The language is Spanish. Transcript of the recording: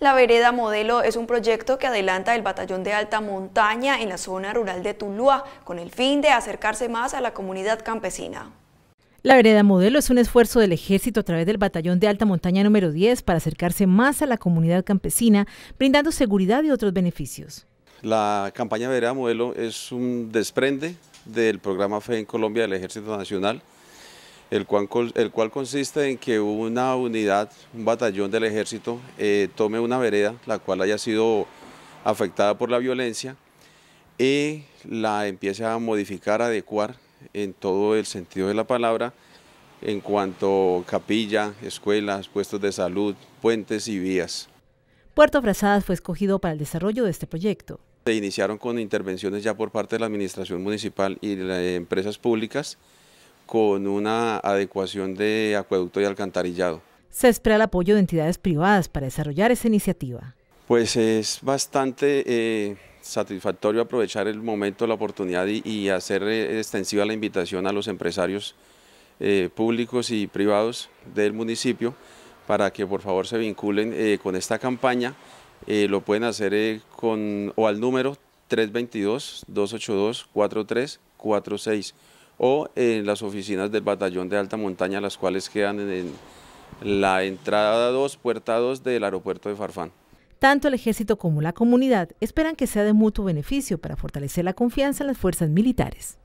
La Vereda Modelo es un proyecto que adelanta el Batallón de Alta Montaña en la zona rural de Tuluá, con el fin de acercarse más a la comunidad campesina. La Vereda Modelo es un esfuerzo del ejército a través del Batallón de Alta Montaña número 10 para acercarse más a la comunidad campesina, brindando seguridad y otros beneficios. La campaña Vereda Modelo es un desprende del programa FE en Colombia del Ejército Nacional, el cual, consiste en que una unidad, un batallón del ejército, eh, tome una vereda, la cual haya sido afectada por la violencia, y la empiece a modificar, adecuar en todo el sentido de la palabra, en cuanto capilla, escuelas, puestos de salud, puentes y vías. Puerto Frazadas fue escogido para el desarrollo de este proyecto. Se iniciaron con intervenciones ya por parte de la Administración Municipal y de empresas públicas, con una adecuación de acueducto y alcantarillado. Se espera el apoyo de entidades privadas para desarrollar esa iniciativa. Pues es bastante eh, satisfactorio aprovechar el momento, la oportunidad y, hacer eh, extensiva la invitación a los empresarios eh, públicos y privados del municipio para que por favor se vinculen con esta campaña. lo pueden hacer con o al número 322-282-4346 o en las oficinas del batallón de alta montaña, las cuales quedan en la entrada 2, puerta 2 del aeropuerto de Farfán. Tanto el ejército como la comunidad esperan que sea de mutuo beneficio para fortalecer la confianza en las fuerzas militares.